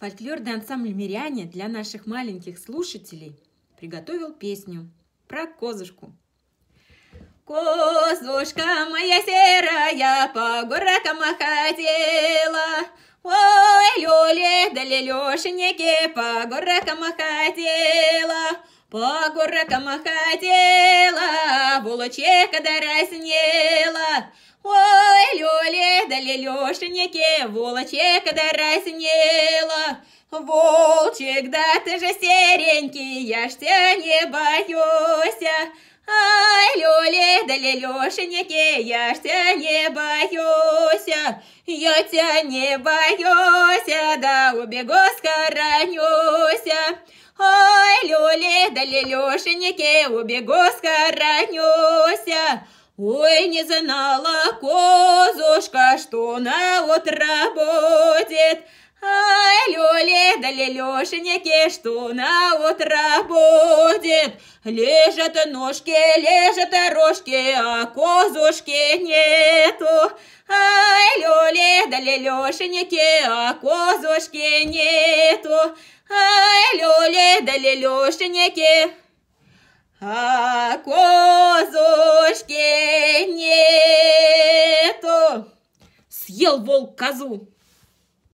Фольклорный ансамбль «Миряне» для наших маленьких слушателей приготовил песню про козушку. Козушка моя серая по горокам ходила, Ой, люле, да лелешеньки по горокам ходила, По горокам ходила, булочек улуче когда разнела, Лешеньке волочек дораснела. Волчек, да ты же серенький, я ж тебя не боюсь. Ай, Лёле, да Лёшеньке, я ж тебя не боюсь, я тебя не боюсь, да убегу, схоронюсь. ой Лёле, да Лёшеньке, убегу, схоронюсь. Ой, не знала козушка, что на утро будет. Ай, Лёле, да лешеньки, что на утро будет. Лежат ножки, лежат рожки, а козушки нету. Ай, Лёле, да лешеньки, а козушки нету. Ай, Лёле, да лешеньки, а козушки съел волк козу!»